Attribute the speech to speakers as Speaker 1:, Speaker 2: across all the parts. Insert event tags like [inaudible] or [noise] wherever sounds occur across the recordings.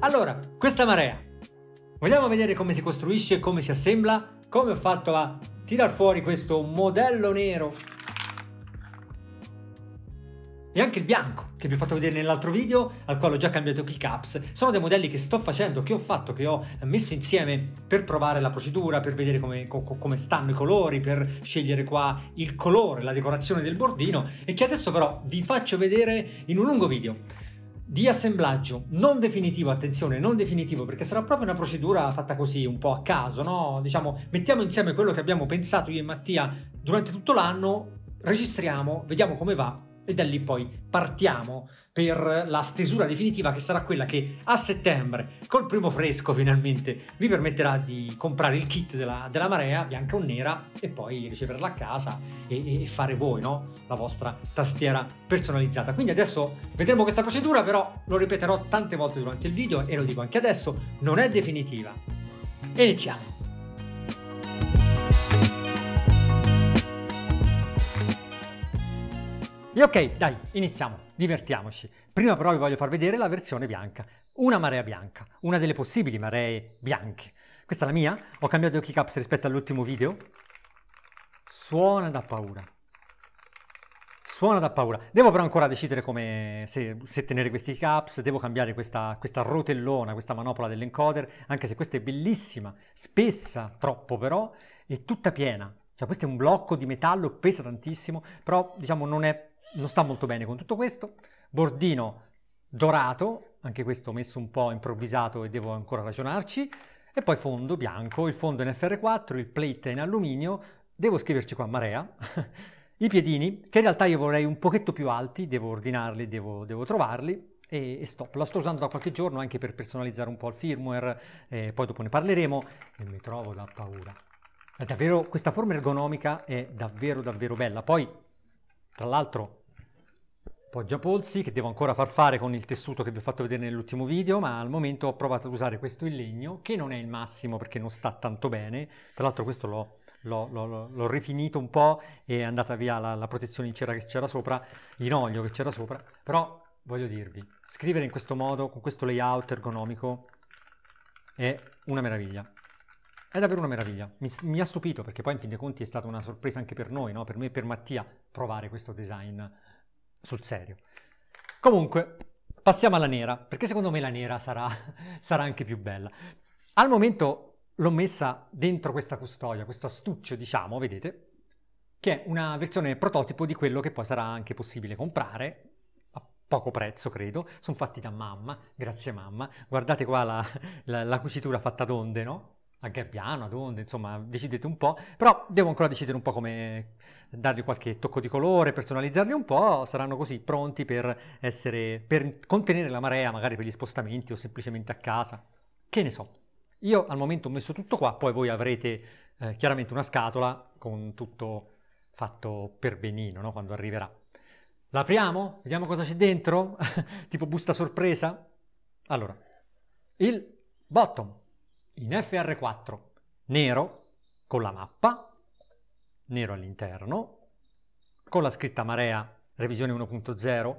Speaker 1: Allora, questa marea. Vogliamo vedere come si costruisce e come si assembla? Come ho fatto a tirar fuori questo modello nero? E anche il bianco, che vi ho fatto vedere nell'altro video, al quale ho già cambiato keycaps. Sono dei modelli che sto facendo, che ho fatto, che ho messo insieme per provare la procedura, per vedere come, come stanno i colori, per scegliere qua il colore, la decorazione del bordino, e che adesso però vi faccio vedere in un lungo video di assemblaggio non definitivo, attenzione, non definitivo, perché sarà proprio una procedura fatta così, un po' a caso, no? Diciamo, mettiamo insieme quello che abbiamo pensato io e Mattia durante tutto l'anno, registriamo, vediamo come va e da lì poi partiamo per la stesura definitiva che sarà quella che a settembre, col primo fresco finalmente, vi permetterà di comprare il kit della, della marea bianca o nera e poi riceverla a casa e, e fare voi no? la vostra tastiera personalizzata. Quindi adesso vedremo questa procedura, però lo ripeterò tante volte durante il video e lo dico anche adesso, non è definitiva. Iniziamo! E ok, dai, iniziamo, divertiamoci. Prima però vi voglio far vedere la versione bianca. Una marea bianca, una delle possibili maree bianche. Questa è la mia, ho cambiato keycaps rispetto all'ultimo video. Suona da paura. Suona da paura. Devo però ancora decidere come se, se tenere questi caps, devo cambiare questa, questa rotellona, questa manopola dell'encoder, anche se questa è bellissima, spessa, troppo però, è tutta piena. Cioè questo è un blocco di metallo, pesa tantissimo, però diciamo non è non sta molto bene con tutto questo. Bordino dorato, anche questo messo un po' improvvisato e devo ancora ragionarci. E poi fondo bianco, il fondo in FR4, il plate in alluminio. Devo scriverci qua marea. [laughs] I piedini, che in realtà io vorrei un pochetto più alti, devo ordinarli, devo, devo trovarli. E, e, stop, lo sto usando da qualche giorno anche per personalizzare un po' il firmware, eh, poi dopo ne parleremo e mi trovo da paura. È davvero, questa forma ergonomica è davvero davvero bella. Poi, tra l'altro, poggia polsi che devo ancora far fare con il tessuto che vi ho fatto vedere nell'ultimo video, ma al momento ho provato ad usare questo in legno, che non è il massimo perché non sta tanto bene. Tra l'altro questo l'ho l'ho, rifinito un po' e è andata via la, la protezione in cera che c'era sopra, in olio che c'era sopra, però voglio dirvi, scrivere in questo modo, con questo layout ergonomico, è una meraviglia. È davvero una meraviglia. Mi, mi ha stupito perché poi in fin dei conti è stata una sorpresa anche per noi, no? per me e per Mattia, provare questo design sul serio. Comunque, passiamo alla nera, perché secondo me la nera sarà, [laughs] sarà anche più bella. Al momento l'ho messa dentro questa custodia, questo astuccio, diciamo, vedete, che è una versione prototipo di quello che poi sarà anche possibile comprare a poco prezzo, credo. Sono fatti da mamma, grazie mamma. Guardate qua la, [laughs] la, la cucitura fatta ad onde, no? A Gabbiano, ad onde, insomma, decidete un po'. Però devo ancora decidere un po' come, dargli qualche tocco di colore, personalizzarli un po', saranno così pronti per, essere, per contenere la marea, magari per gli spostamenti o semplicemente a casa. Che ne so. Io al momento ho messo tutto qua, poi voi avrete eh, chiaramente una scatola con tutto fatto per benino no? quando arriverà. L'apriamo? Vediamo cosa c'è dentro? [laughs] tipo busta sorpresa? Allora, il bottom in FR4 nero con la mappa nero all'interno, con la scritta Marea Revisione 1.0,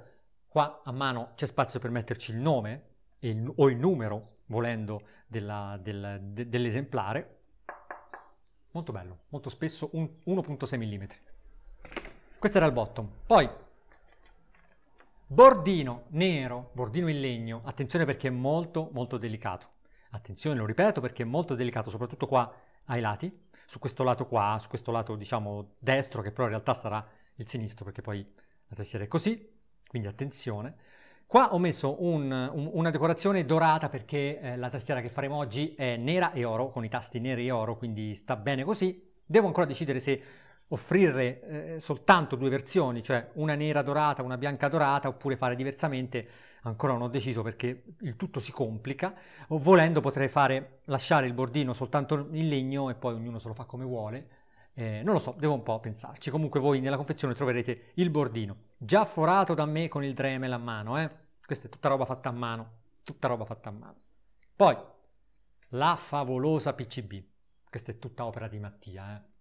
Speaker 1: qua a mano c'è spazio per metterci il nome il, o il numero, volendo, della, del, de, dell'esemplare. Molto bello, molto spesso 1.6 mm. Questo era il bottom. Poi, bordino nero, bordino in legno, attenzione perché è molto molto delicato. Attenzione, lo ripeto, perché è molto delicato, soprattutto qua ai lati su questo lato qua, su questo lato diciamo destro, che però in realtà sarà il sinistro perché poi la tastiera è così, quindi attenzione. Qua ho messo un, un, una decorazione dorata perché eh, la tastiera che faremo oggi è nera e oro, con i tasti neri e oro, quindi sta bene così. Devo ancora decidere se offrire eh, soltanto due versioni, cioè una nera dorata, una bianca dorata, oppure fare diversamente, ancora non ho deciso perché il tutto si complica, o volendo potrei fare, lasciare il bordino soltanto in legno e poi ognuno se lo fa come vuole, eh, non lo so, devo un po' pensarci, comunque voi nella confezione troverete il bordino, già forato da me con il Dremel a mano, eh? questa è tutta roba fatta a mano, tutta roba fatta a mano. Poi, la favolosa PCB, questa è tutta opera di Mattia, eh?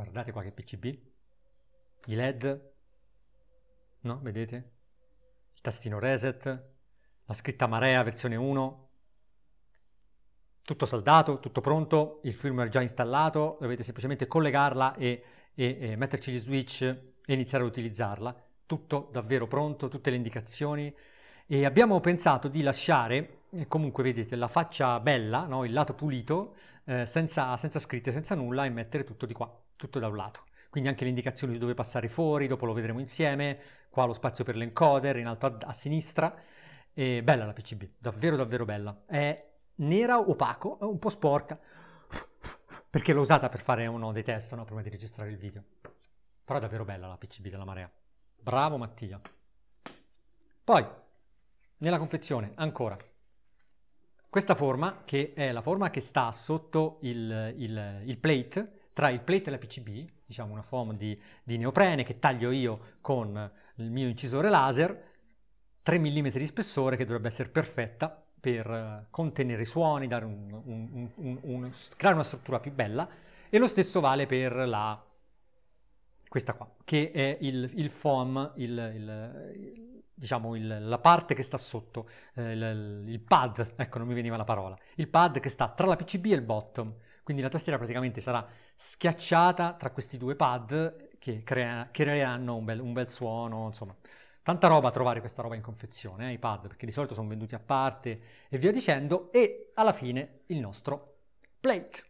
Speaker 1: Guardate qua che PCB. I LED. No? Vedete? Il tastino reset. La scritta Marea versione 1. Tutto saldato, tutto pronto. Il firmware già installato. Dovete semplicemente collegarla e, e, e metterci gli switch e iniziare ad utilizzarla. Tutto davvero pronto, tutte le indicazioni. E abbiamo pensato di lasciare eh, comunque vedete la faccia bella, no? il lato pulito, eh, senza, senza scritte, senza nulla e mettere tutto di qua tutto da un lato. Quindi anche le indicazioni di dove passare fuori, dopo lo vedremo insieme, qua lo spazio per l'encoder in alto a, a sinistra. E bella la PCB, davvero davvero bella. È nera, opaco, un po' sporca, perché l'ho usata per fare uno dei test no? prima di registrare il video. Però è davvero bella la PCB della Marea. Bravo Mattia. Poi, nella confezione, ancora, questa forma, che è la forma che sta sotto il, il, il plate, tra il plate e la PCB, diciamo una foam di, di neoprene che taglio io con il mio incisore laser, 3 mm di spessore che dovrebbe essere perfetta per eh, contenere i suoni, un, un, un, creare una struttura più bella e lo stesso vale per la, questa qua, che è il, il foam, il, il, diciamo la parte che sta sotto, eh, il, pad, ecco non mi veniva la parola, il pad che sta tra la PCB e il bottom, quindi la tastiera praticamente sarà schiacciata tra questi due pad che, crea- creeranno un bel, un bel suono, insomma. Tanta roba a trovare questa roba in confezione, eh, i pad, perché di solito sono venduti a parte e via dicendo. E alla fine il nostro plate.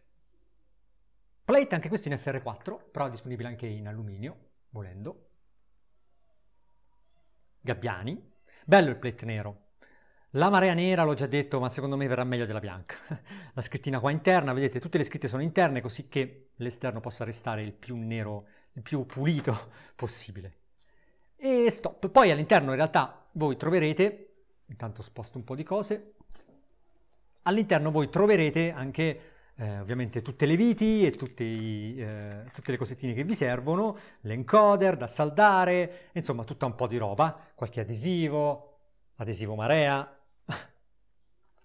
Speaker 1: Plate anche questo in FR4, però disponibile anche in alluminio, volendo. Gabbiani. Bello il plate nero, la marea nera l'ho già detto, ma secondo me verrà meglio della bianca. [laughs] La scrittina qua interna, vedete, tutte le scritte sono interne così che l'esterno possa restare il più nero, il più pulito [laughs] possibile. E stop. Poi all'interno in realtà voi troverete, intanto sposto un po' di cose, all'interno voi troverete anche eh, ovviamente tutte le viti e tutte, eh, tutte le cosettine che vi servono, l'encoder da saldare, insomma tutta un po' di roba, qualche adesivo, adesivo marea,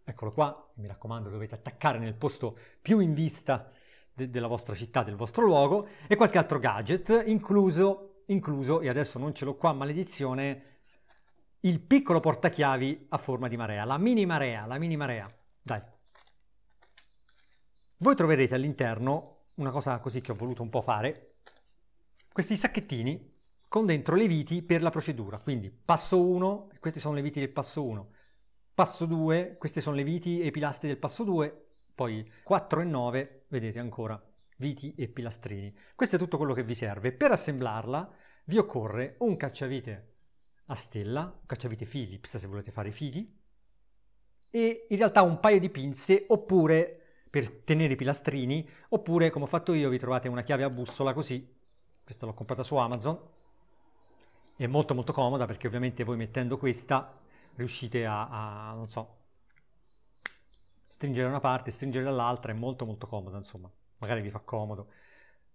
Speaker 1: Eccolo qua, mi raccomando dovete attaccare nel posto più in vista de- della vostra città, del vostro luogo, e qualche altro gadget, incluso, incluso, e adesso non ce l'ho qua, maledizione, il piccolo portachiavi a forma di marea, la mini marea, la mini marea, dai. Voi troverete all'interno una cosa così che ho voluto un po' fare, questi sacchettini con dentro le viti per la procedura, quindi passo 1, queste sono le viti del passo 1, Passo 2, queste sono le viti e i pilastri del passo 2, poi 4 e 9, vedete ancora, viti e pilastrini. Questo è tutto quello che vi serve. Per assemblarla vi occorre un cacciavite a stella, un cacciavite Philips se volete fare i fighi, e in realtà un paio di pinze oppure per tenere i pilastrini, oppure come ho fatto io vi trovate una chiave a bussola così, questa l'ho comprata su Amazon, è molto molto comoda perché ovviamente voi mettendo questa riuscite a, a non so, stringere una parte, stringere dall'altra, è molto molto comodo, insomma, magari vi fa comodo,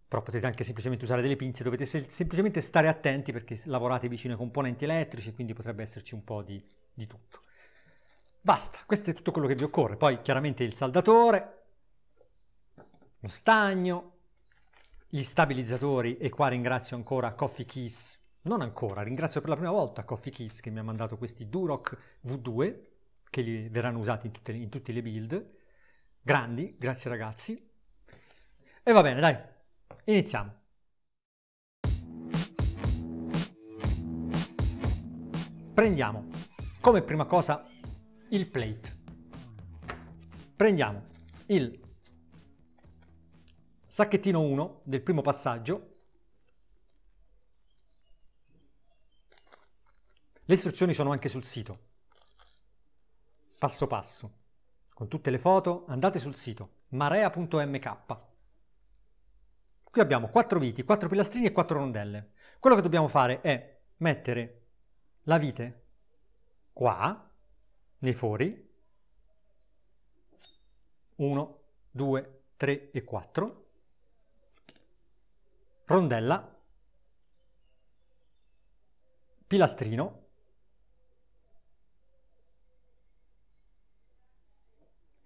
Speaker 1: però potete anche semplicemente usare delle pinze, dovete se- semplicemente stare attenti perché lavorate vicino ai componenti elettrici, quindi potrebbe esserci un po' di, di tutto. Basta, questo è tutto quello che vi occorre, poi chiaramente il saldatore, lo stagno, gli stabilizzatori e qua ringrazio ancora Coffee Kiss non ancora, ringrazio per la prima volta Coffee Kiss che mi ha mandato questi Duroc V2 che li verranno usati in tutte, in tutte le build. Grandi, grazie ragazzi. E va bene, dai, iniziamo. Prendiamo come prima cosa il plate. Prendiamo il sacchettino 1 del primo passaggio Le istruzioni sono anche sul sito, passo passo. Con tutte le foto andate sul sito marea.mk. Qui abbiamo quattro viti, quattro pilastrini e quattro rondelle. Quello che dobbiamo fare è mettere la vite qua, nei fori, 1, 2, 3 e 4, rondella, pilastrino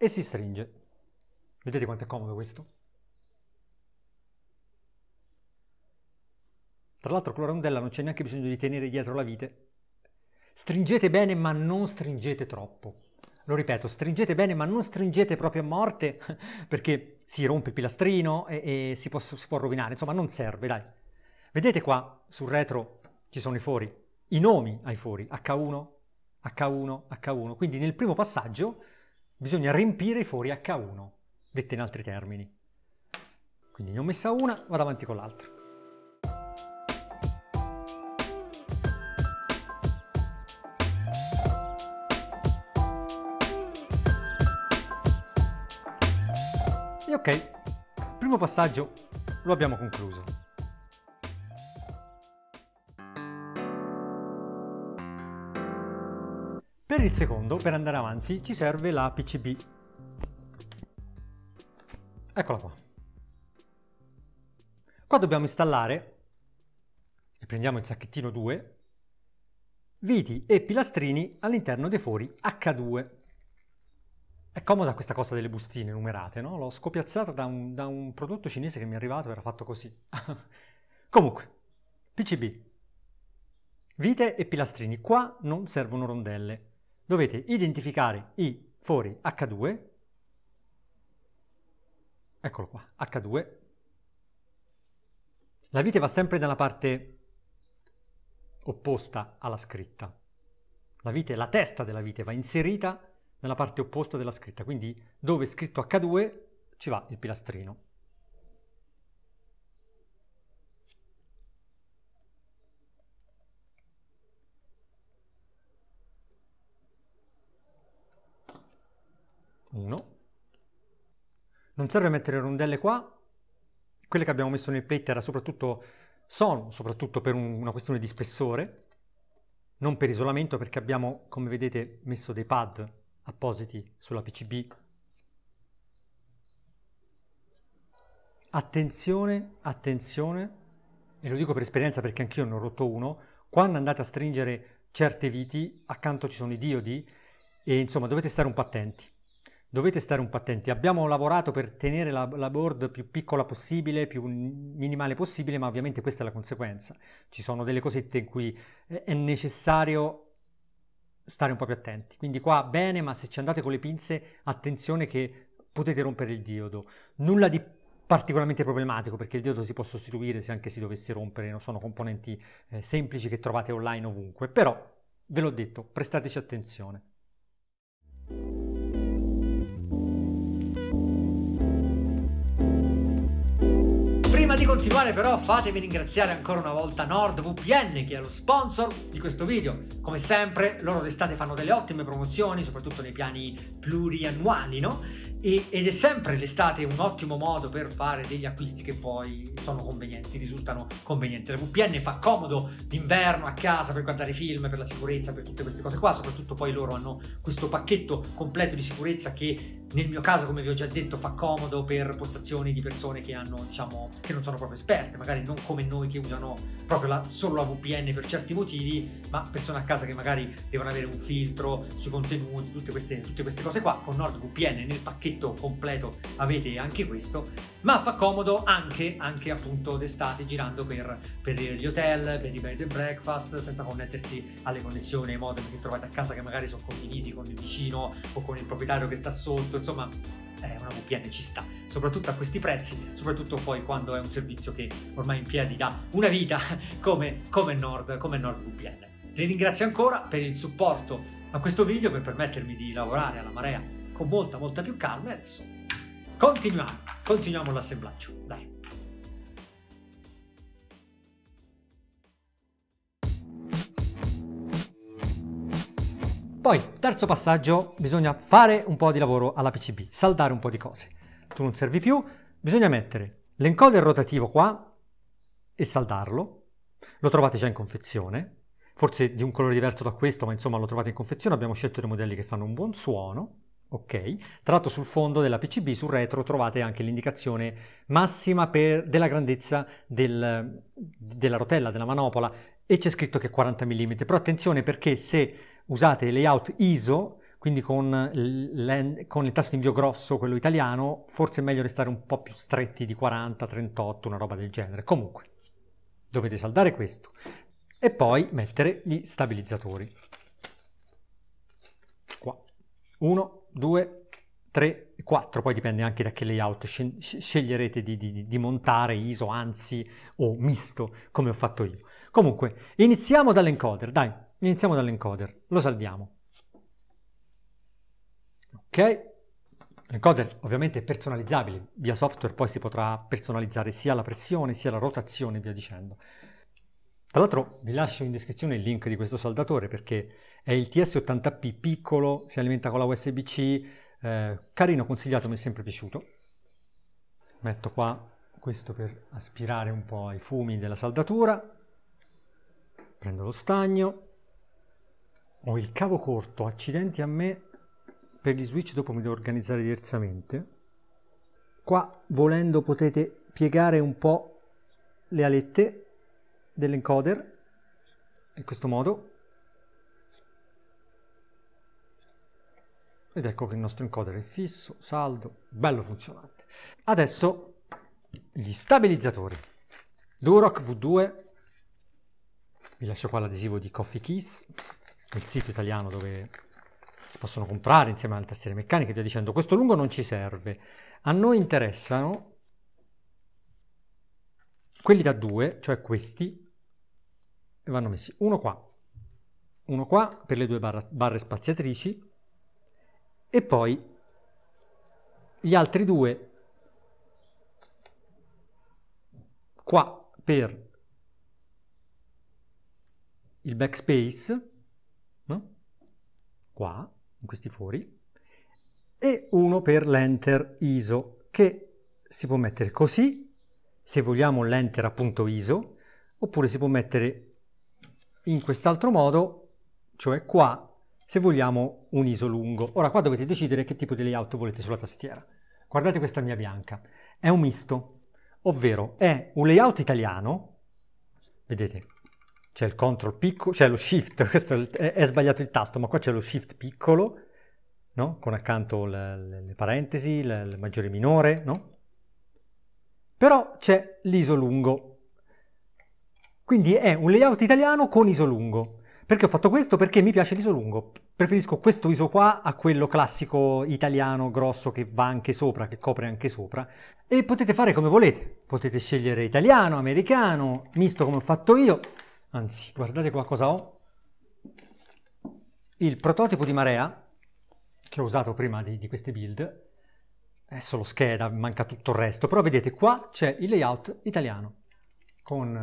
Speaker 1: e si stringe. Vedete quanto è comodo questo? Tra l'altro con la rondella non c'è neanche bisogno di tenere dietro la vite. Stringete bene ma non stringete troppo. Lo ripeto, stringete bene ma non stringete proprio a morte [laughs] perché si rompe il pilastrino e, e si, può, si può rovinare, insomma non serve, dai. Vedete qua sul retro ci sono i fori, i nomi ai fori, H1, H1, H1. Quindi nel primo passaggio bisogna riempire i fori H1, dette in altri termini. Quindi ne ho messa una, vado avanti con l'altra. E ok, primo passaggio lo abbiamo concluso. Per il secondo, per andare avanti, ci serve la PCB. Eccola qua. Qua dobbiamo installare, e prendiamo il sacchettino 2, viti e pilastrini all'interno dei fori H2. È comoda questa cosa delle bustine numerate, no? L'ho scopiazzata da un, da un prodotto cinese che mi è arrivato, era fatto così. [laughs] Comunque, PCB, vite e pilastrini. Qua non servono rondelle, dovete identificare i fori H2, eccolo qua, H2, la vite va sempre nella parte opposta alla scritta, la vite, la testa della vite va inserita nella parte opposta della scritta, quindi dove è scritto H2 ci va il pilastrino. 1. Non serve mettere rondelle qua, quelle che abbiamo messo nel plate era soprattutto, sono soprattutto per un, una questione di spessore, non per isolamento perché abbiamo, come vedete, messo dei pad appositi sulla PCB. Attenzione, attenzione, e lo dico per esperienza perché anch'io ne ho rotto uno, quando andate a stringere certe viti, accanto ci sono i diodi e insomma dovete stare un po' attenti dovete stare un po' attenti. Abbiamo lavorato per tenere la, la, board più piccola possibile, più minimale possibile, ma ovviamente questa è la conseguenza. Ci sono delle cosette in cui è necessario stare un po' più attenti. Quindi qua bene, ma se ci andate con le pinze, attenzione che potete rompere il diodo. Nulla di particolarmente problematico perché il diodo si può sostituire se anche si dovesse rompere, non sono componenti eh, semplici che trovate online ovunque, però ve l'ho detto, prestateci attenzione. di continuare però fatemi ringraziare ancora una volta NordVPN che è lo sponsor di questo video. Come sempre loro d'estate fanno delle ottime promozioni, soprattutto nei piani pluriannuali, no? E, ed è sempre l'estate un ottimo modo per fare degli acquisti che poi sono convenienti, risultano convenienti. La VPN fa comodo d'inverno a casa per guardare film, per la sicurezza, per tutte queste cose qua, soprattutto poi loro hanno questo pacchetto completo di sicurezza che nel mio caso, come vi ho già detto, fa comodo per postazioni di persone che hanno, diciamo, che non sono sono proprio esperte, magari non come noi che usano proprio la, solo la VPN per certi motivi, ma persone a casa che magari devono avere un filtro sui contenuti, tutte queste, tutte queste cose qua. Con NordVPN nel pacchetto completo avete anche questo, ma fa comodo anche, anche appunto d'estate girando per, per gli hotel, per i bed and breakfast, senza connettersi alle connessioni, ai modem che trovate a casa che magari sono condivisi con il vicino o con il proprietario che sta sotto, insomma cioè una VPN ci sta, soprattutto a questi prezzi, soprattutto poi quando è un servizio che ormai in piedi da una vita [laughs] come, come Nord, come NordVPN. Vi ringrazio ancora per il supporto a questo video, per permettermi di lavorare alla marea con molta molta più calma e adesso continuiamo, continuiamo l'assemblaggio, dai. Poi, terzo passaggio, bisogna fare un po' di lavoro alla PCB, saldare un po' di cose. Tu non servi più, bisogna mettere l'encoder rotativo qua e saldarlo. Lo trovate già in confezione, forse di un colore diverso da questo, ma insomma lo trovate in confezione. Abbiamo scelto dei modelli che fanno un buon suono. Ok, tra l'altro sul fondo della PCB, sul retro, trovate anche l'indicazione massima per, della grandezza del, della rotella, della manopola e c'è scritto che è 40 mm, però attenzione perché se usate layout ISO, quindi con, con il tasto di invio grosso, quello italiano, forse è meglio restare un po' più stretti di 40, 38, una roba del genere. Comunque, dovete saldare questo e poi mettere gli stabilizzatori. Qua, 1, 2, 3, 4, poi dipende anche da che layout sceglierete di, di, di montare, ISO, ANSI o misto, come ho fatto io. Comunque, iniziamo dall'encoder, dai. Iniziamo dall'encoder, lo salviamo. Ok, l'encoder ovviamente è personalizzabile, via software poi si potrà personalizzare sia la pressione sia la rotazione e via dicendo. Tra l'altro vi lascio in descrizione il link di questo saldatore perché è il TS80P piccolo, si alimenta con la USB-C, eh, carino, consigliato, mi è sempre piaciuto. Metto qua questo per aspirare un po' i fumi della saldatura, prendo lo stagno, ho il cavo corto, accidenti a me, per gli switch dopo mi devo organizzare diversamente. Qua volendo potete piegare un po' le alette dell'encoder, in questo modo. Ed ecco che il nostro encoder è fisso, saldo, bello funzionante. Adesso gli stabilizzatori. Duroc V2, vi lascio qua l'adesivo di Coffee Kiss, il sito italiano dove si possono comprare insieme alle tastiere meccaniche, via dicendo, questo lungo non ci serve. A noi interessano quelli da due, cioè questi, e vanno messi uno qua, uno qua per le due barra, barre spaziatrici, e poi gli altri due qua per il backspace qua, in questi fori, e uno per l'enter ISO, che si può mettere così, se vogliamo l'enter appunto ISO, oppure si può mettere in quest'altro modo, cioè qua, se vogliamo un ISO lungo. Ora qua dovete decidere che tipo di layout volete sulla tastiera. Guardate questa mia bianca, è un misto, ovvero è un layout italiano, vedete, c'è il control piccolo, c'è lo shift, [laughs] questo è, è, sbagliato il tasto, ma qua c'è lo shift piccolo, no? Con accanto le, le, le parentesi, il maggiore e minore, no? Però c'è l'iso lungo. Quindi è un layout italiano con iso lungo. Perché ho fatto questo? Perché mi piace l'iso lungo. Preferisco questo ISO qua a quello classico italiano grosso che va anche sopra, che copre anche sopra. E potete fare come volete. Potete scegliere italiano, americano, misto come ho fatto io anzi guardate qua cosa ho, il prototipo di Marea, che ho usato prima di, di queste build, è solo scheda, manca tutto il resto, però vedete qua c'è il layout italiano, con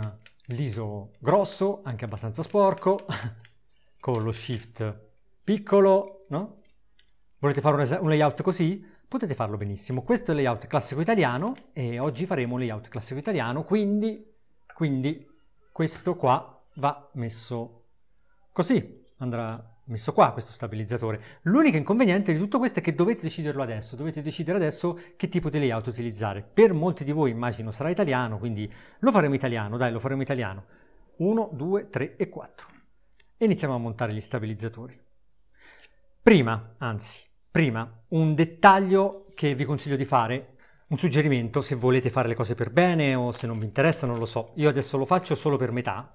Speaker 1: l'ISO grosso, anche abbastanza sporco, [laughs] con lo shift piccolo, no? Volete fare un, un layout così? Potete farlo benissimo. Questo è il layout classico italiano e oggi faremo un layout classico italiano, quindi, quindi questo qua va messo così, andrà messo qua questo stabilizzatore. L'unico inconveniente di tutto questo è che dovete deciderlo adesso, dovete decidere adesso che tipo di layout utilizzare. Per molti di voi immagino sarà italiano, quindi lo faremo italiano, dai lo faremo italiano. 1, 2, 3 e 4. iniziamo a montare gli stabilizzatori. Prima, anzi, prima, un dettaglio che vi consiglio di fare, un suggerimento se volete fare le cose per bene o se non vi interessa, non lo so. Io adesso lo faccio solo per metà,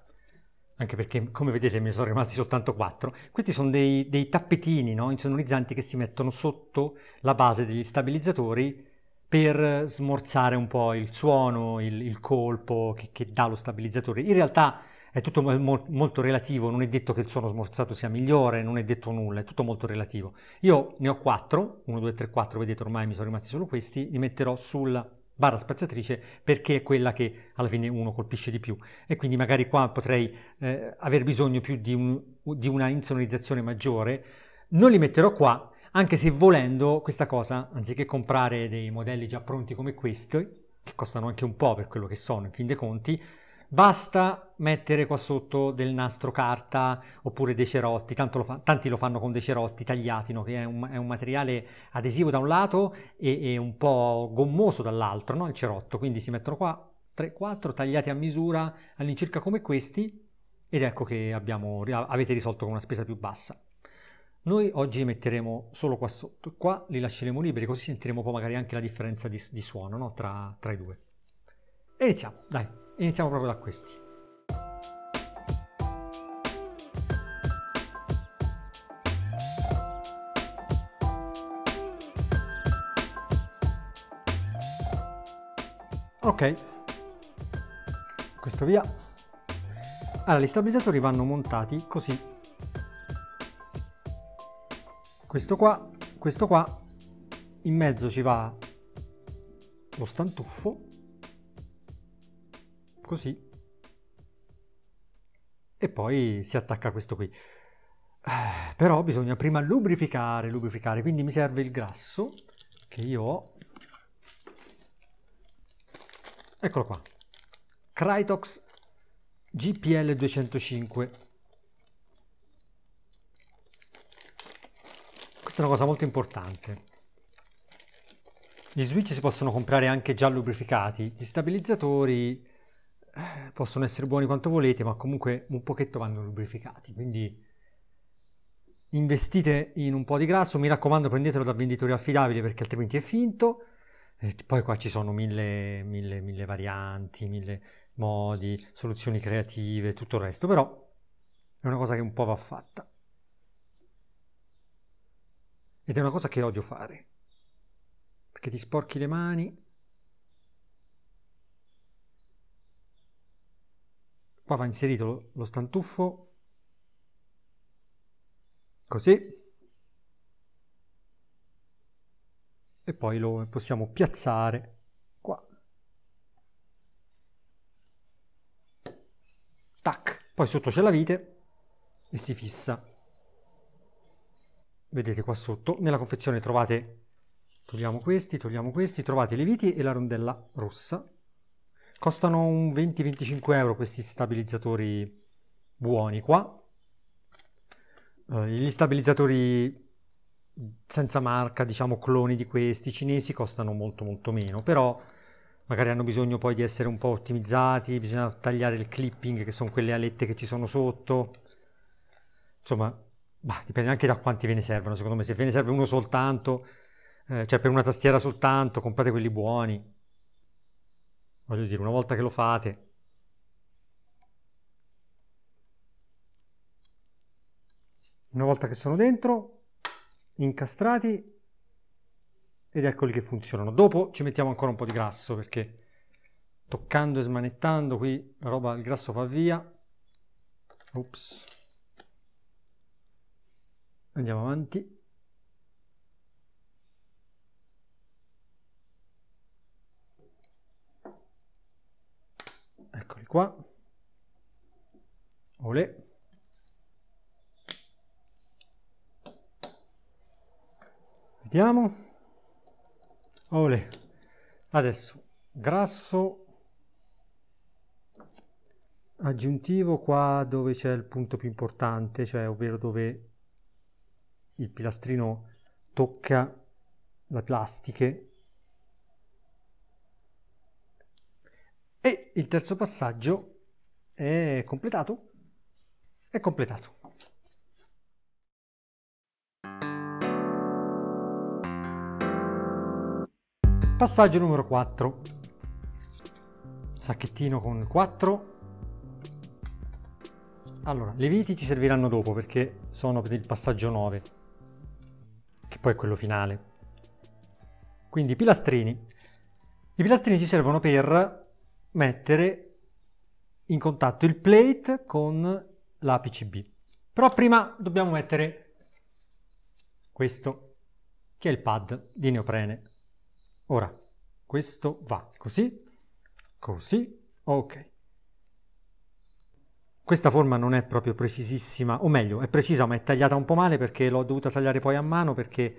Speaker 1: anche perché come vedete mi sono rimasti soltanto quattro, questi sono dei, dei tappetini no? insonorizzanti che si mettono sotto la base degli stabilizzatori per smorzare un po' il suono, il, il colpo che, che, dà lo stabilizzatore. In realtà è tutto mo- molto relativo, non è detto che il suono smorzato sia migliore, non è detto nulla, è tutto molto relativo. Io ne ho quattro, 1, 2, 3, 4, vedete ormai mi sono rimasti solo questi, li metterò sulla barra spaziatrice perché è quella che alla fine uno colpisce di più e quindi magari qua potrei eh, aver bisogno più di, un, di una insonorizzazione maggiore non li metterò qua anche se volendo questa cosa anziché comprare dei modelli già pronti come questi che costano anche un po' per quello che sono in fin dei conti Basta mettere qua sotto del nastro carta oppure dei cerotti, lo fa, tanti lo fanno con dei cerotti tagliati, no? che è un, è un, materiale adesivo da un lato e, e un po' gommoso dall'altro, no? il cerotto, quindi si mettono qua 3-4 tagliati a misura all'incirca come questi ed ecco che abbiamo, avete risolto con una spesa più bassa. Noi oggi metteremo solo qua sotto, qua li lasceremo liberi così sentiremo poi magari anche la differenza di, di suono no? tra, tra i due. E iniziamo, dai! Iniziamo proprio da questi. Ok, questo via. Allora, gli stabilizzatori vanno montati così. Questo qua, questo qua, in mezzo ci va lo stantuffo così, e poi si attacca questo qui. Eh, però bisogna prima lubrificare, lubrificare, quindi mi serve il grasso che io ho. Eccolo qua. Crytox GPL 205. Questa è una cosa molto importante. Gli switch si possono comprare anche già lubrificati, gli stabilizzatori possono essere buoni quanto volete, ma comunque un pochetto vanno lubrificati, quindi investite in un po' di grasso, mi raccomando prendetelo da venditori affidabili perché altrimenti è finto, e poi qua ci sono mille, mille, mille varianti, mille modi, soluzioni creative, tutto il resto, però è una cosa che un po' va fatta. Ed è una cosa che odio fare, perché ti sporchi le mani Qua va inserito lo stantuffo, così, e poi lo possiamo piazzare qua. Tac, poi sotto c'è la vite e si fissa. Vedete qua sotto, nella confezione trovate, togliamo questi, togliamo questi, trovate le viti e la rondella rossa Costano un 20-25 euro questi stabilizzatori buoni qua. Uh, gli stabilizzatori senza marca, diciamo cloni di questi cinesi, costano molto molto meno, però magari hanno bisogno poi di essere un po' ottimizzati, bisogna tagliare il clipping, che sono quelle alette che ci sono sotto. Insomma, bah, dipende anche da quanti ve ne servono, secondo me se ve ne serve uno soltanto, eh, cioè per una tastiera soltanto, comprate quelli buoni, Voglio dire, una volta che lo fate... Una volta che sono dentro, incastrati, ed eccoli che funzionano. Dopo ci mettiamo ancora un po' di grasso, perché toccando e smanettando qui la roba, il grasso fa via. Ops. Andiamo avanti. eccoli qua. Olè. Vediamo. Olè. Adesso, grasso aggiuntivo qua dove c'è il punto più importante, cioè ovvero dove il pilastrino tocca le plastiche E il terzo passaggio è completato. È completato. Passaggio numero 4. Sacchettino con 4. Allora, le viti ci serviranno dopo perché sono per il passaggio 9, che poi è quello finale. Quindi i pilastrini. I pilastrini ci servono per mettere in contatto il plate con la PCB. Però prima dobbiamo mettere questo, che è il pad di neoprene. Ora, questo va così, così, ok. Questa forma non è proprio precisissima, o meglio, è precisa ma è tagliata un po' male perché l'ho dovuta tagliare poi a mano perché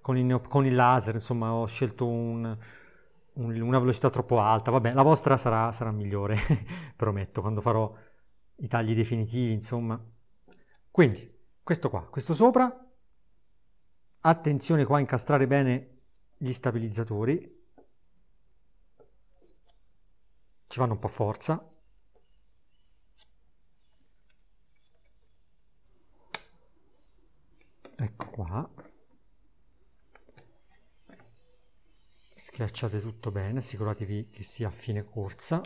Speaker 1: con il, con il laser, insomma, ho scelto un, un, una velocità troppo alta, vabbè, la vostra sarà, sarà migliore, [laughs] prometto, quando farò i tagli definitivi, insomma. Quindi, questo qua, questo sopra, attenzione qua a incastrare bene gli stabilizzatori, ci vanno un po' forza. Ecco qua. schiacciate tutto bene, assicuratevi che sia a fine corsa.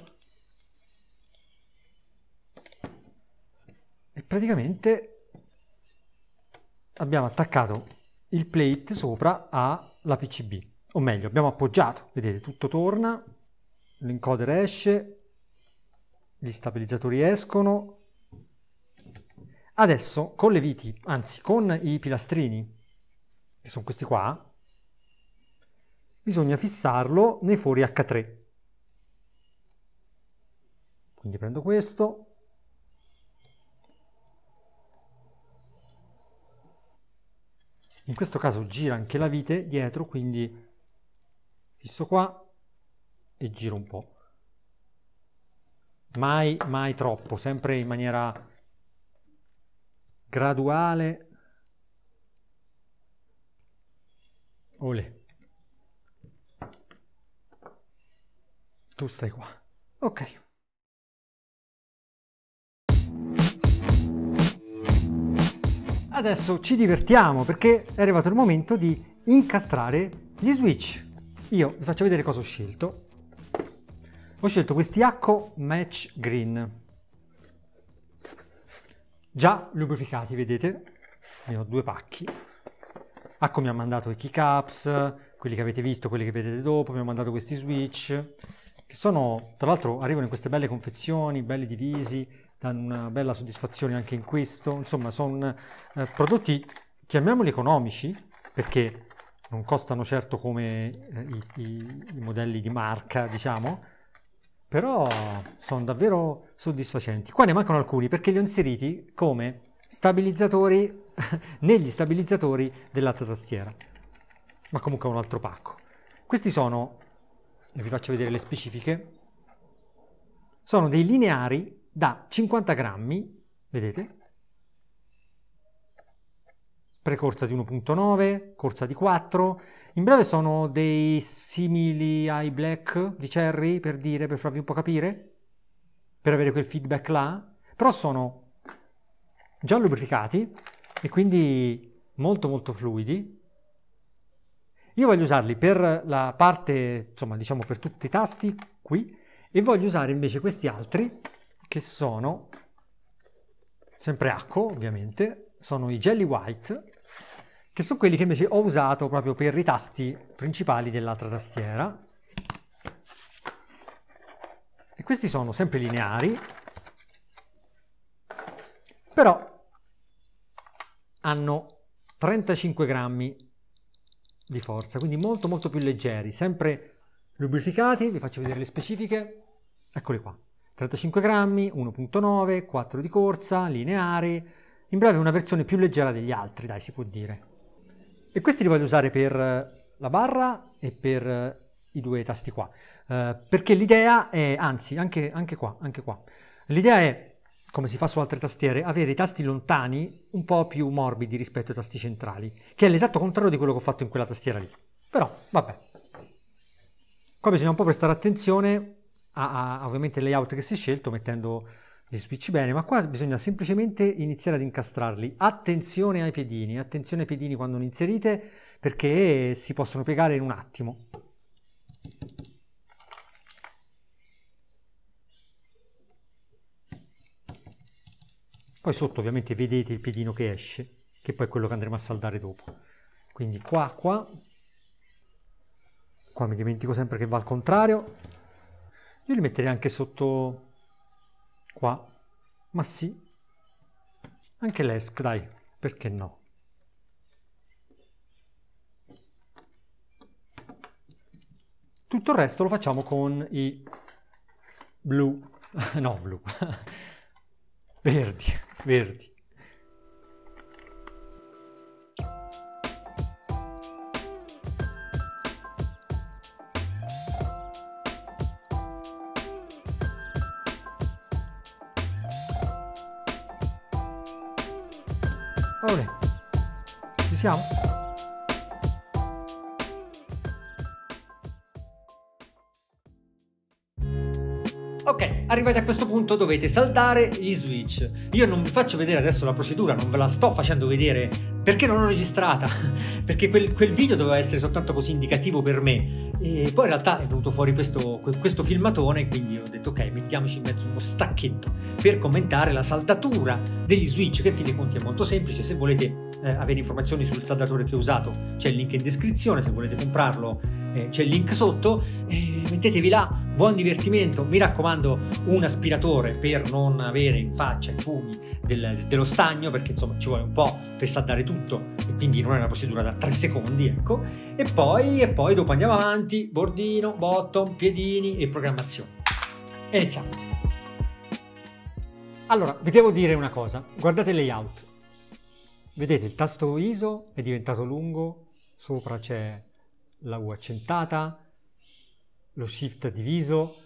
Speaker 1: E praticamente abbiamo attaccato il plate sopra alla PCB, o meglio abbiamo appoggiato, vedete tutto torna, l'encoder esce, gli stabilizzatori escono. Adesso con le viti, anzi con i pilastrini, che sono questi qua, bisogna fissarlo nei fori H3. Quindi prendo questo. In questo caso gira anche la vite dietro, quindi fisso qua e giro un po'. Mai, mai troppo, sempre in maniera graduale. Olè. tu stai qua. Ok. Adesso ci divertiamo perché è arrivato il momento di incastrare gli switch. Io vi faccio vedere cosa ho scelto. Ho scelto questi Acco Match Green. Già lubrificati, vedete? Ne ho due pacchi. Acco mi ha mandato i keycaps, quelli che avete visto, quelli che vedete dopo, mi ha mandato questi switch che sono, tra l'altro, arrivano in queste belle confezioni, belli divisi, danno una bella soddisfazione anche in questo. Insomma, sono eh, prodotti, chiamiamoli economici, perché non costano certo come eh, i, i, i modelli di marca, diciamo, però sono davvero soddisfacenti. Qua ne mancano alcuni perché li ho inseriti come stabilizzatori [laughs] negli stabilizzatori dell'altra tastiera ma comunque un altro pacco questi sono vi faccio vedere le specifiche, sono dei lineari da 50 grammi, vedete, precorsa di 1.9, corsa di 4, in breve sono dei simili ai black di Cherry, per dire, per farvi un po' capire, per avere quel feedback là, però sono già lubrificati e quindi molto molto fluidi, io voglio usarli per la parte, insomma, diciamo per tutti i tasti qui e voglio usare invece questi altri che sono sempre acqua, ovviamente, sono i Jelly White che sono quelli che invece ho usato proprio per i tasti principali dell'altra tastiera. E questi sono sempre lineari, però hanno 35 grammi di forza, quindi molto molto più leggeri, sempre lubrificati, vi faccio vedere le specifiche, eccole qua, 35 grammi, 1.9, 4 di corsa, lineare, in breve una versione più leggera degli altri, dai si può dire. E questi li voglio usare per eh, la barra e per eh, i due tasti qua, eh, perché l'idea è, anzi anche, anche qua, anche qua, l'idea è come si fa su altre tastiere, avere i tasti lontani un po' più morbidi rispetto ai tasti centrali, che è l'esatto contrario di quello che ho fatto in quella tastiera lì. Però, vabbè. Qua bisogna un po' prestare attenzione a, a ovviamente il layout che si è scelto, mettendo gli switch bene, ma qua bisogna semplicemente iniziare ad incastrarli. Attenzione ai piedini, attenzione ai piedini quando li inserite, perché si possono piegare in un attimo. Poi sotto ovviamente vedete il piedino che esce, che poi è quello che andremo a saldare dopo. Quindi qua, qua, qua mi dimentico sempre che va al contrario. Io li metterei anche sotto qua, ma sì, anche l'esc, dai, perché no? Tutto il resto lo facciamo con i blu, [laughs] no blu, [laughs] verdi verdi. Ora, ci siamo? Ok, arrivati a questo punto punto dovete saldare gli switch. Io non vi faccio vedere adesso la procedura, non ve la sto facendo vedere perché non l'ho registrata, [laughs] perché quel, quel video doveva essere soltanto così indicativo per me. E poi in realtà è venuto fuori questo, questo filmatone, quindi ho detto ok, mettiamoci in mezzo uno stacchetto per commentare la saldatura degli switch, che in fin dei conti è molto semplice, se volete eh, avere informazioni sul saldatore che ho usato c'è il link in descrizione, se volete comprarlo eh, c'è il link sotto, eh, mettetevi là buon divertimento, mi raccomando un aspiratore per non avere in faccia i fumi del, dello stagno perché insomma ci vuole un po' per saldare tutto e quindi non è una procedura da 3 secondi ecco e poi, e poi dopo andiamo avanti bordino, bottom, piedini e programmazione e iniziamo allora vi devo dire una cosa guardate il layout vedete il tasto ISO è diventato lungo sopra c'è la U accentata lo shift diviso.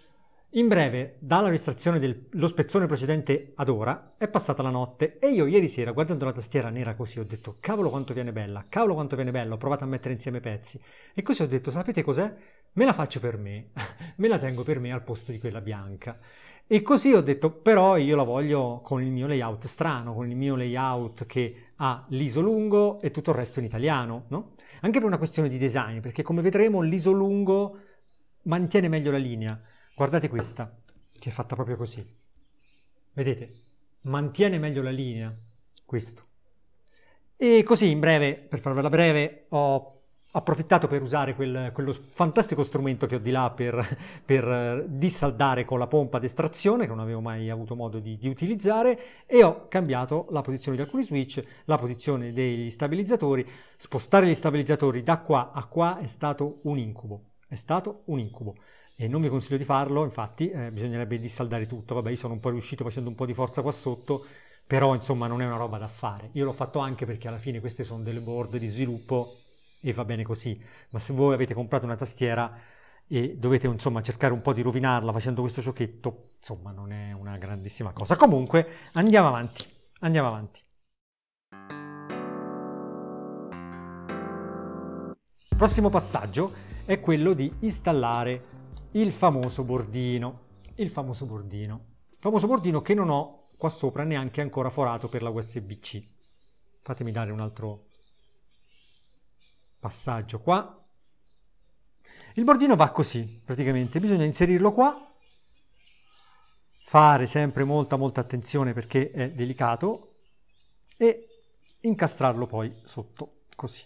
Speaker 1: In breve, dalla registrazione dello spezzone precedente ad ora è passata la notte e io ieri sera guardando la tastiera nera così ho detto cavolo quanto viene bella, cavolo quanto viene bello, ho provato a mettere insieme pezzi e così ho detto sapete cos'è? Me la faccio per me, [laughs] me la tengo per me al posto di quella bianca. E così ho detto però io la voglio con il mio layout strano, con il mio layout che ha l'iso lungo e tutto il resto in italiano, no? Anche per una questione di design, perché come vedremo l'iso lungo mantiene meglio la linea. Guardate questa, che è fatta proprio così. Vedete? Mantiene meglio la linea, questo. E così, in breve, per farvela breve, ho approfittato per usare quel, quello fantastico strumento che ho di là per, per, dissaldare con la pompa d'estrazione che non avevo mai avuto modo di, di, utilizzare e ho cambiato la posizione di alcuni switch, la posizione degli stabilizzatori. Spostare gli stabilizzatori da qua a qua è stato un incubo. È stato un incubo. E non vi consiglio di farlo, infatti eh, bisognerebbe dissaldare tutto. Vabbè, io sono un po' riuscito facendo un po' di forza qua sotto, però insomma non è una roba da fare. Io l'ho fatto anche perché alla fine queste sono delle board di sviluppo e va bene così, ma se voi avete comprato una tastiera e dovete insomma cercare un po' di rovinarla facendo questo ciochetto, insomma non è una grandissima cosa. Comunque andiamo avanti, andiamo avanti. Prossimo passaggio è quello di installare il famoso bordino. Il famoso bordino. famoso bordino che non ho qua sopra neanche ancora forato per la USB-C. Fatemi dare un altro passaggio qua. Il bordino va così, praticamente. Bisogna inserirlo qua, fare sempre molta molta attenzione perché è delicato, e incastrarlo poi sotto, così.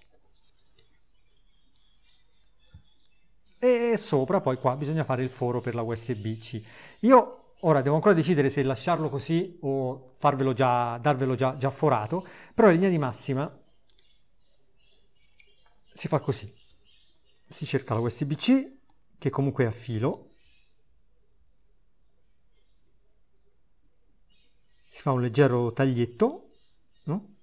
Speaker 1: e sopra poi qua bisogna fare il foro per la USB-C. Io ora devo ancora decidere se lasciarlo così o farvelo già, darvelo già, già forato, però in linea di massima si fa così. Si cerca la USB-C, che comunque è a filo, si fa un leggero taglietto, no?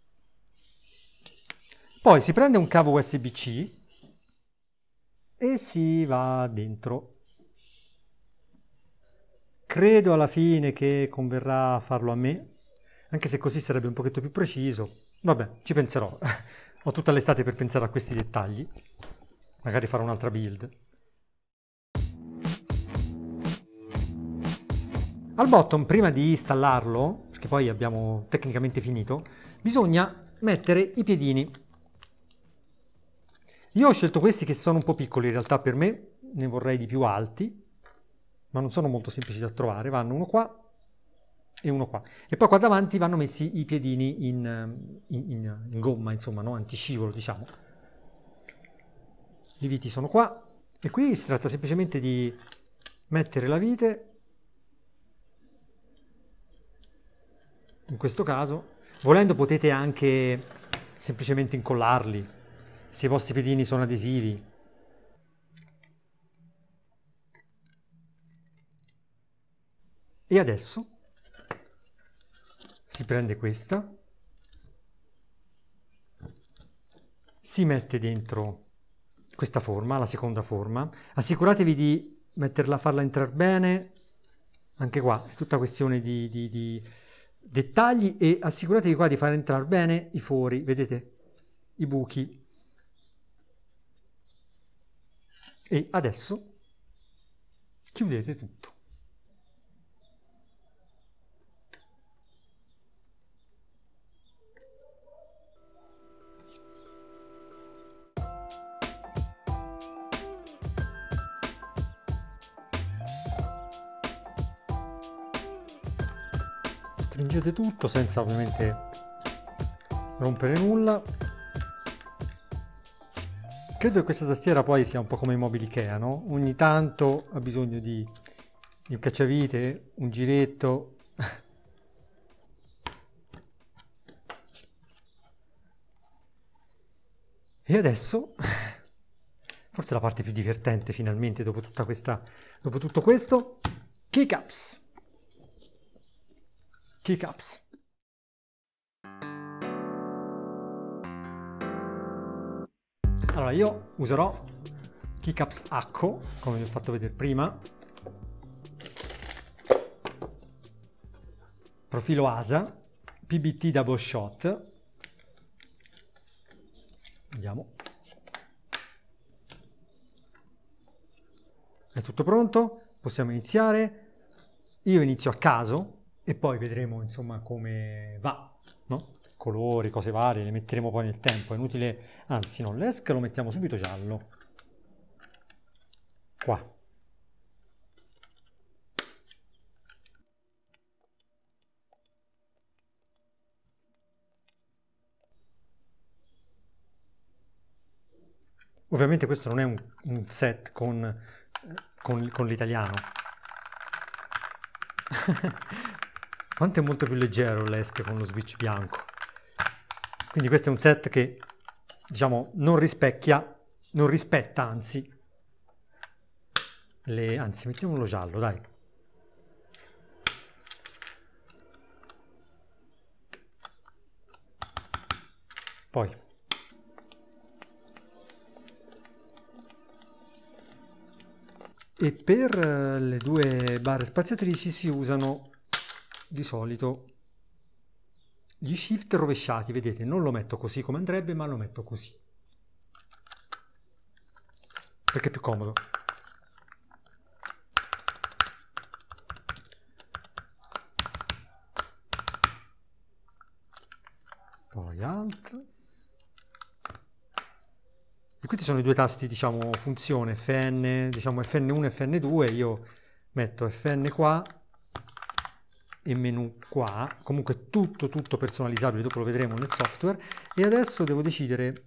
Speaker 1: poi si prende un cavo USB-C, e si va dentro. Credo alla fine che converrà farlo a me, anche se così sarebbe un pochetto più preciso. Vabbè, ci penserò. [laughs] Ho tutta l'estate per pensare a questi dettagli. Magari farò un'altra build. Al bottom, prima di installarlo, perché poi abbiamo tecnicamente finito, bisogna mettere i piedini io ho scelto questi che sono un po' piccoli in realtà per me, ne vorrei di più alti, ma non sono molto semplici da trovare, vanno uno qua e uno qua. E poi qua davanti vanno messi i piedini in, in, in, in gomma, insomma, no? antiscivolo diciamo. I viti sono qua e qui si tratta semplicemente di mettere la vite, in questo caso, volendo potete anche semplicemente incollarli se i vostri piedini sono adesivi. E adesso si prende questa, si mette dentro questa forma, la seconda forma, assicuratevi di metterla, farla entrare bene, anche qua è tutta questione di, di, di dettagli e assicuratevi qua di far entrare bene i fori, vedete, i buchi E adesso chiudete tutto. Stringete tutto senza ovviamente rompere nulla Credo che questa tastiera poi sia un po' come i mobili Ikea, no? Ogni tanto ha bisogno di, di un cacciavite, un giretto. [laughs] e adesso, forse la parte più divertente finalmente dopo, questa, dopo tutto questo, Kick-ups. Allora io userò keycaps Acco, come vi ho fatto vedere prima. Profilo ASA, PBT double shot. vediamo È tutto pronto? Possiamo iniziare. Io inizio a caso e poi vedremo insomma come va, no? colori, cose varie, le metteremo poi nel tempo, è inutile, anzi no, l'esc lo mettiamo subito giallo, qua. Ovviamente questo non è un, un set con, con, con l'italiano. [laughs] Quanto è molto più leggero l'esche con lo switch bianco. Quindi questo è un set che, diciamo, non rispecchia, non rispetta, anzi, le... anzi, mettiamolo giallo, dai. Poi... e per eh, le due barre spaziatrici si usano di solito gli shift rovesciati, vedete, non lo metto così come andrebbe, ma lo metto così. Perché è più comodo. Poi alt. E questi sono i due tasti, diciamo, funzione, fn, diciamo fn1 e fn2, io metto fn qua e menu qua, comunque tutto tutto personalizzabile, dopo lo vedremo nel software, e adesso devo decidere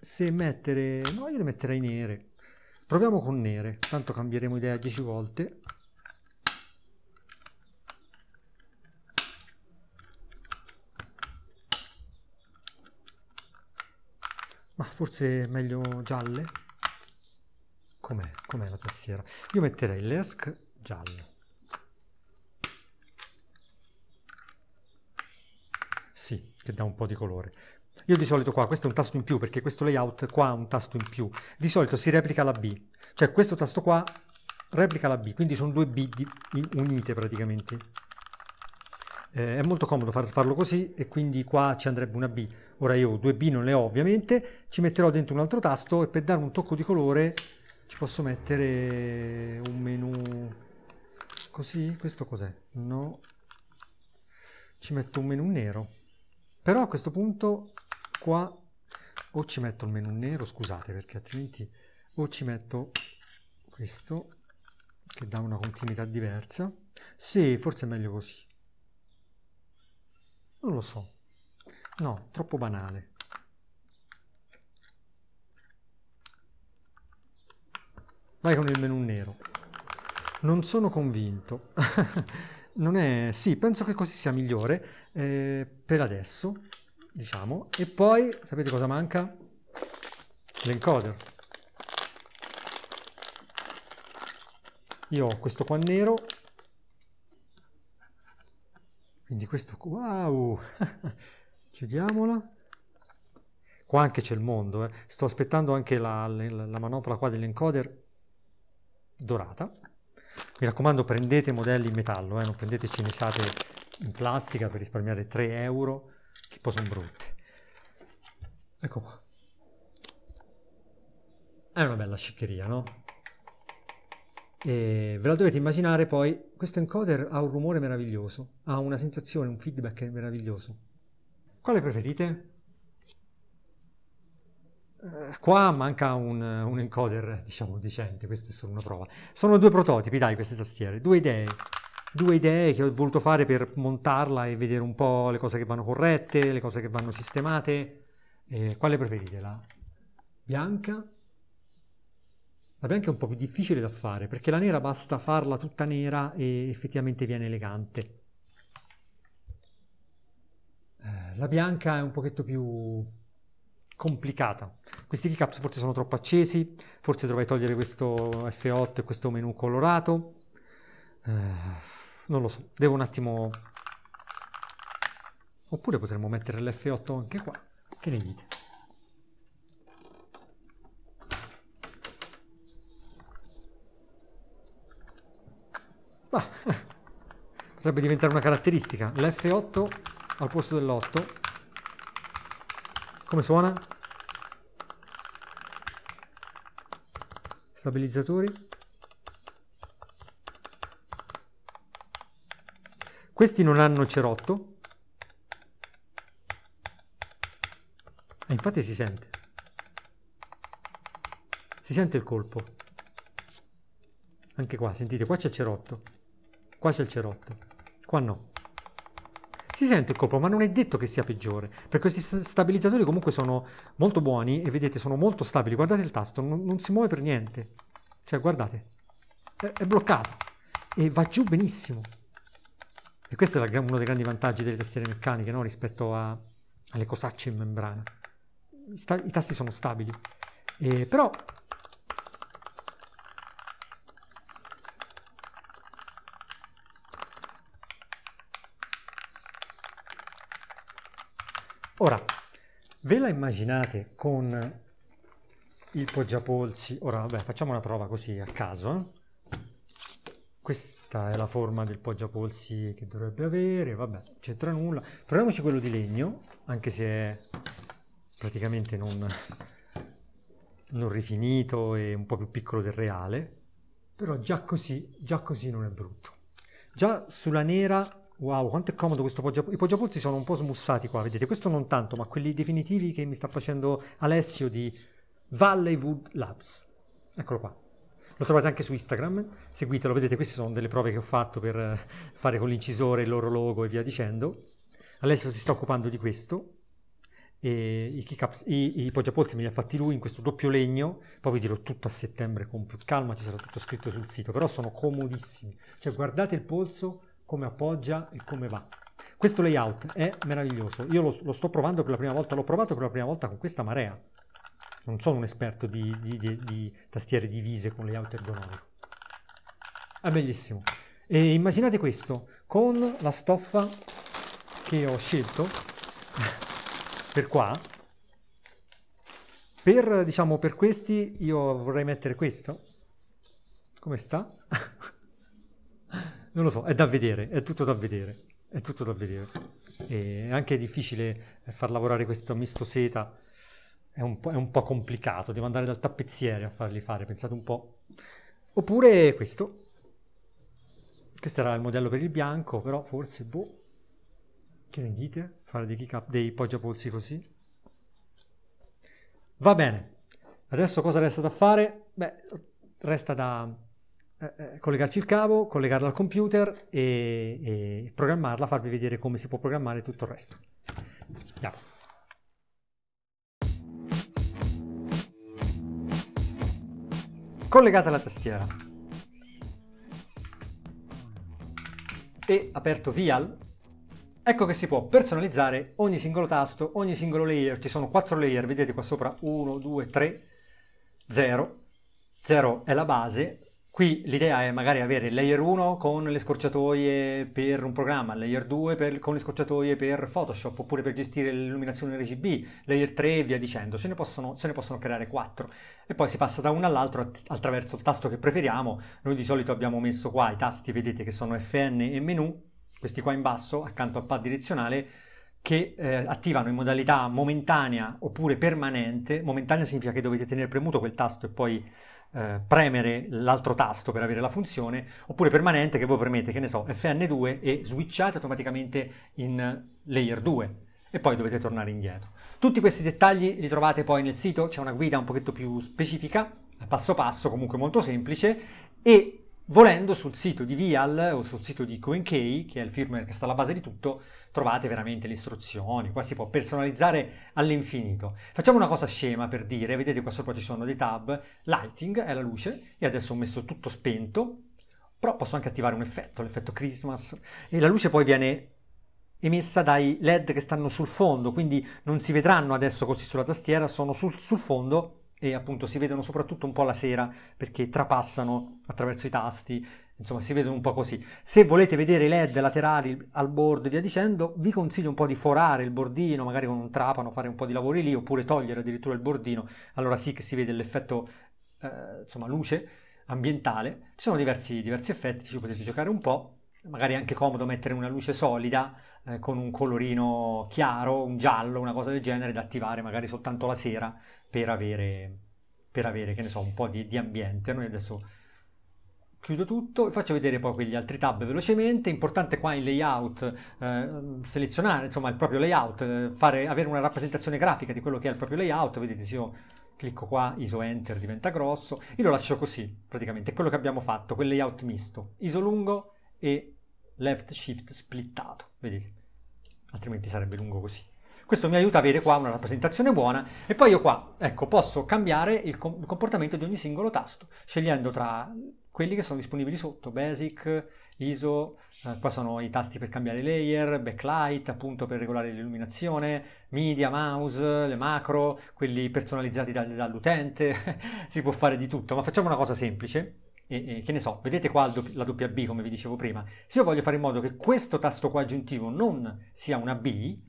Speaker 1: se mettere, no io le metterei nere, proviamo con nere, tanto cambieremo idea 10 volte, ma forse meglio gialle, com'è, com'è la tastiera, io metterei l'esc giallo, che dà un po' di colore. Io di solito qua, questo è un tasto in più perché questo layout qua ha un tasto in più, di solito si replica la B, cioè questo tasto qua replica la B, quindi sono due B di, unite praticamente. Eh, è molto comodo far, farlo così e quindi qua ci andrebbe una B. Ora io due B non le ho ovviamente, ci metterò dentro un altro tasto e per dare un tocco di colore ci posso mettere un menu così, questo cos'è? No, ci metto un menu nero però a questo punto qua o ci metto il menu nero, scusate, perché altrimenti o ci metto questo che dà una continuità diversa. Sì, forse è meglio così. Non lo so. No, troppo banale. Vai con il menu nero. Non sono convinto. [laughs] non è... Sì, penso che così sia migliore eh, per adesso, diciamo. E poi, sapete cosa manca? L'encoder. Io ho questo qua nero. Quindi questo qua, wow! [laughs] Chiudiamola. Qua anche c'è il mondo, eh. Sto aspettando anche la, la, la manopla qua dell'encoder dorata. Mi raccomando, prendete modelli in metallo, eh, non prendete cinesate in plastica per risparmiare 3 euro, che poi sono brutte. Ecco qua. È una bella sciccheria, no? E ve la dovete immaginare poi, questo encoder ha un rumore meraviglioso, ha una sensazione, un feedback meraviglioso. Quale preferite? Eh, qua manca un, un encoder, diciamo, decente, questa è solo una prova. Sono due prototipi, dai, queste tastiere, due idee due idee che ho voluto fare per montarla e vedere un po' le cose che vanno corrette, le cose che vanno sistemate. Eh, quale preferite? La bianca? La bianca è un po' più difficile da fare perché la nera basta farla tutta nera e effettivamente viene elegante. Eh, la bianca è un pochetto più complicata. Questi keycaps forse sono troppo accesi, forse dovrei togliere questo F8 e questo menu colorato. Eh, non lo so, devo un attimo... Oppure potremmo mettere l'F8 anche qua. Che ne dite? Ma, ah, [laughs] potrebbe diventare una caratteristica. L'F8 al posto dell'8. Come suona? Stabilizzatori. Questi non hanno cerotto. E eh, infatti si sente. Si sente il colpo. Anche qua, sentite, qua c'è il cerotto. Qua c'è il cerotto. Qua no. Si sente il colpo, ma non è detto che sia peggiore, perché questi stabilizzatori comunque sono molto buoni e vedete, sono molto stabili. Guardate il tasto, non, non si muove per niente. Cioè, guardate, è, è bloccato e va giù benissimo. E questo è uno dei grandi vantaggi delle tastiere meccaniche no? rispetto a, alle cosacce in membrana. I, I tasti sono stabili, eh, però Ora, ve la immaginate con il poggiapolsi? Ora, vabbè, facciamo una prova così a caso. Eh? questa è la forma del poggiapolsi che dovrebbe avere, vabbè, c'entra nulla. Proviamoci quello di legno, anche se è praticamente non, non rifinito e un po' più piccolo del reale, però già così, già così non è brutto. Già sulla nera, wow, quanto è comodo questo poggiapolsi. I poggiapolsi sono un po' smussati qua, vedete, questo non tanto, ma quelli definitivi che mi sta facendo Alessio di Valleywood Labs. Eccolo qua lo trovate anche su Instagram, seguitelo, vedete queste sono delle prove che ho fatto per eh, fare con l'incisore il loro logo e via dicendo. Alessio si sta occupando di questo, e i, keycaps, i, i poggiapolsi me li ha fatti lui in questo doppio legno, poi vi dirò tutto a settembre con più calma, ci sarà tutto scritto sul sito, però sono comodissimi, cioè guardate il polso come appoggia e come va. Questo layout è meraviglioso, io lo, lo sto provando per la prima volta, l'ho provato per la prima volta con questa marea, non sono un esperto di, di, di, di tastiere divise con layout ergonomico. È bellissimo. E immaginate questo, con la stoffa che ho scelto [laughs] per qua, per, diciamo, per questi io vorrei mettere questo. Come sta? [laughs] non lo so, è da vedere, è tutto da vedere, è tutto da vedere. E anche è anche difficile far lavorare questo misto seta è un, è un po' complicato, devo andare dal tappezziere a farli fare, pensate un po'. Oppure questo. Questo era il modello per il bianco, però forse, boh, che ne dite? Fare dei, kick-up, dei poggiapolsi così? Va bene, adesso cosa resta da fare? Beh, resta da eh, eh collegarci il cavo, collegarlo al computer e, e, programmarla, farvi vedere come si può programmare tutto il resto. Andiamo. collegata alla tastiera e aperto VIAL, ecco che si può personalizzare ogni singolo tasto, ogni singolo layer, ci sono quattro layer, vedete qua sopra 1, 2, 3, 0, 0 è la base, Qui l'idea è magari avere layer 1 con le scorciatoie per un programma, layer 2 per, con le scorciatoie per Photoshop, oppure per gestire l'illuminazione RGB, layer 3 e via dicendo. ce ne, possono, se ne possono creare 4. E poi si passa da uno all'altro attraverso il tasto che preferiamo. Noi di solito abbiamo messo qua i tasti, vedete che sono FN e menu, questi qua in basso, accanto al pad direzionale, che eh, attivano in modalità momentanea oppure permanente. Momentanea significa che dovete tenere premuto quel tasto e poi eh, premere l'altro tasto per avere la funzione, oppure permanente che voi premete, che ne so, FN2 e switchate automaticamente in layer 2 e poi dovete tornare indietro. Tutti questi dettagli li trovate poi nel sito, c'è una guida un pochetto più specifica, passo passo, comunque molto semplice, e Volendo sul sito di Vial o sul sito di CoinKey, che è il firmware che sta alla base di tutto, trovate veramente le istruzioni, qua si può personalizzare all'infinito. Facciamo una cosa scema per dire, vedete qua sopra ci sono dei tab, lighting è la luce, e adesso ho messo tutto spento, però posso anche attivare un effetto, l'effetto Christmas, e la luce poi viene emessa dai led che stanno sul fondo, quindi non si vedranno adesso così sulla tastiera, sono sul, sul fondo e appunto si vedono soprattutto un po' la sera perché trapassano attraverso i tasti, insomma si vedono un po' così. Se volete vedere i led laterali al bordo e via dicendo, vi consiglio un po' di forare il bordino, magari con un trapano fare un po' di lavori lì, oppure togliere addirittura il bordino, allora sì che si vede l'effetto, eh, insomma, luce ambientale. Ci sono diversi, diversi effetti, ci potete giocare un po'. Magari è anche comodo mettere una luce solida eh, con un colorino chiaro, un giallo, una cosa del genere da attivare magari soltanto la sera per avere, per avere che ne so, un po' di, di ambiente. Noi adesso chiudo tutto e faccio vedere poi quegli altri tab velocemente. Importante qua in layout eh, selezionare insomma il proprio layout, eh, fare, avere una rappresentazione grafica di quello che è il proprio layout. Vedete, se io clicco qua, ISO Enter diventa grosso, io lo lascio così praticamente, è quello che abbiamo fatto, quel layout misto, ISO lungo e left shift splittato, vedete, altrimenti sarebbe lungo così. Questo mi aiuta a avere qua una rappresentazione buona e poi io qua, ecco, posso cambiare il comportamento di ogni singolo tasto, scegliendo tra quelli che sono disponibili sotto, Basic, ISO, eh, qua sono i tasti per cambiare layer, backlight appunto per regolare l'illuminazione, media, mouse, le macro, quelli personalizzati da, dall'utente, [laughs] si può fare di tutto, ma facciamo una cosa semplice, e, e, che ne so, vedete qua la doppia B come vi dicevo prima, se io voglio fare in modo che questo tasto qua aggiuntivo non sia una B,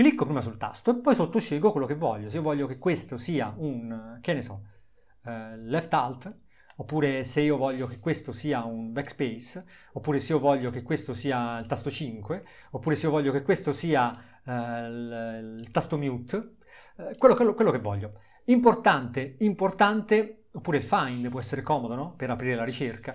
Speaker 1: clicco prima sul tasto e poi sotto scelgo quello che voglio. Se io voglio che questo sia un, che ne so, eh, left alt, oppure se io voglio che questo sia un backspace, oppure se io voglio che questo sia il tasto 5, oppure se io voglio che questo sia eh, il, il, tasto mute, eh, quello, quello, quello, che voglio. Importante, importante, oppure il find può essere comodo no? per aprire la ricerca.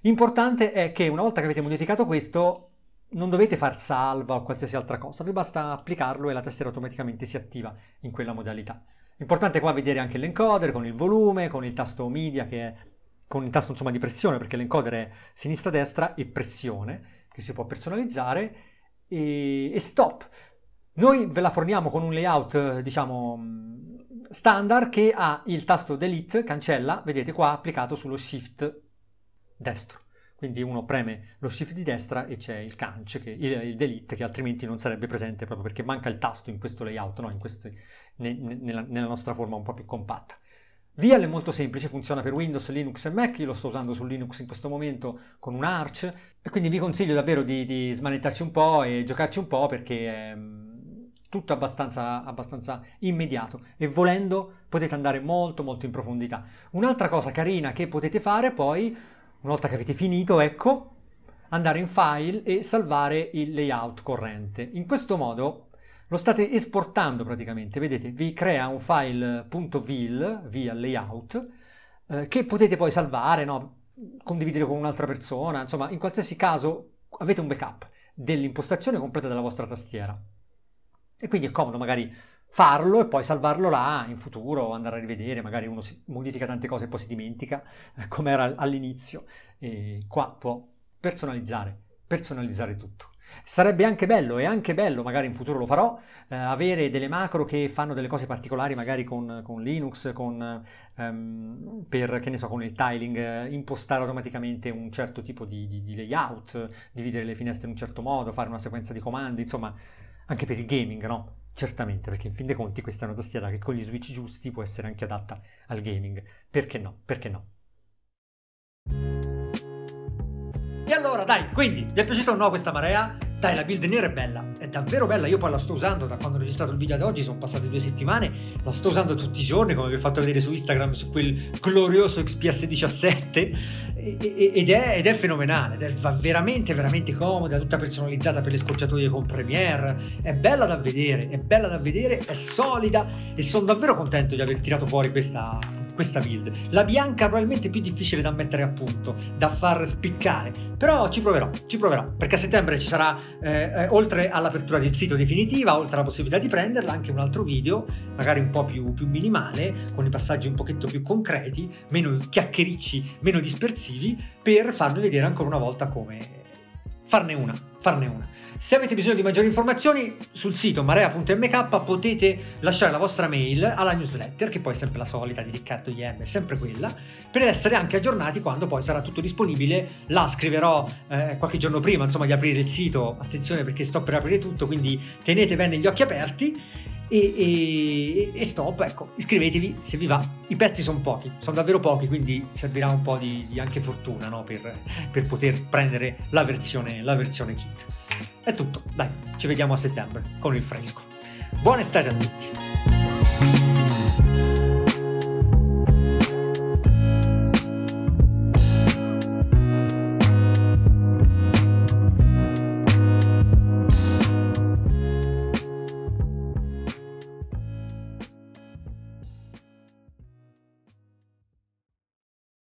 Speaker 1: Importante è che una volta che avete modificato questo, non dovete far salva o qualsiasi altra cosa, vi basta applicarlo e la tastiera automaticamente si attiva in quella modalità. Importante qua vedere anche l'encoder con il volume, con il tasto media che è con il tasto insomma, di pressione perché l'encoder è sinistra-destra e pressione che si può personalizzare e, e stop. Noi ve la forniamo con un layout diciamo standard che ha il tasto delete, cancella, vedete qua applicato sullo shift destro. Quindi uno preme lo shift di destra e c'è il canc, che, il, il, delete, che altrimenti non sarebbe presente proprio perché manca il tasto in questo layout, no? in questo, ne, ne, nella, nella nostra forma un po' più compatta. VL è molto semplice, funziona per Windows, Linux e Mac, io lo sto usando su Linux in questo momento con un Arch e quindi vi consiglio davvero di, di smanettarci un po' e giocarci un po' perché è mm, tutto abbastanza, abbastanza immediato e volendo potete andare molto molto in profondità. Un'altra cosa carina che potete fare poi una volta che avete finito, ecco, andare in file e salvare il layout corrente. In questo modo lo state esportando praticamente, vedete, vi crea un file .vil via layout eh, che potete poi salvare, no? condividere con un'altra persona, insomma, in qualsiasi caso avete un backup dell'impostazione completa della vostra tastiera. E quindi è comodo magari farlo e poi salvarlo là in futuro, andare a rivedere, magari uno modifica tante cose e poi si dimentica eh, come era all'inizio. E qua può personalizzare, personalizzare tutto. Sarebbe anche bello, e anche bello, magari in futuro lo farò, eh, avere delle macro che fanno delle cose particolari, magari con, con Linux, con, ehm, per, che ne so, con il tiling, eh, impostare automaticamente un certo tipo di, di, di, layout, dividere le finestre in un certo modo, fare una sequenza di comandi, insomma, anche per il gaming, no? Certamente, perché in fin dei conti questa è una tastiera che con gli switch giusti può essere anche adatta al gaming. Perché no? Perché no? E allora, dai, quindi, vi è piaciuta o no questa marea? Dai, la build nera è bella, è davvero bella. Io poi la sto usando da quando ho registrato il video ad oggi, sono passate due settimane, la sto usando tutti i giorni, come vi ho fatto vedere su Instagram, su quel glorioso XPS 17. Ed è, ed è fenomenale, ed è veramente, veramente comoda, tutta personalizzata per le scorciatoie con Premiere. È bella da vedere, è bella da vedere, è solida e sono davvero contento di aver tirato fuori questa questa build. La bianca probabilmente è più difficile da mettere a punto, da far spiccare, però ci proverò, ci proverò, perché a settembre ci sarà, eh, eh, oltre all'apertura del sito definitiva, oltre alla possibilità di prenderla, anche un altro video, magari un po' più, più minimale, con i passaggi un pochetto più concreti, meno chiacchiericci, meno dispersivi, per farvi vedere ancora una volta come farne una, farne una. Se avete bisogno di maggiori informazioni sul sito marea.mk potete lasciare la vostra mail alla newsletter, che poi è sempre la solita di Riccardo IM, è sempre quella, per essere anche aggiornati quando poi sarà tutto disponibile. La scriverò eh, qualche giorno prima, insomma, di aprire il sito. Attenzione perché sto per aprire tutto, quindi tenete bene gli occhi aperti e, e, e, stop, ecco, iscrivetevi se vi va. I pezzi sono pochi, sono davvero pochi, quindi servirà un po' di, di anche fortuna no? per, per, poter prendere la versione, la versione kit. È tutto, dai, ci vediamo a settembre con il fresco. Buona estate a tutti!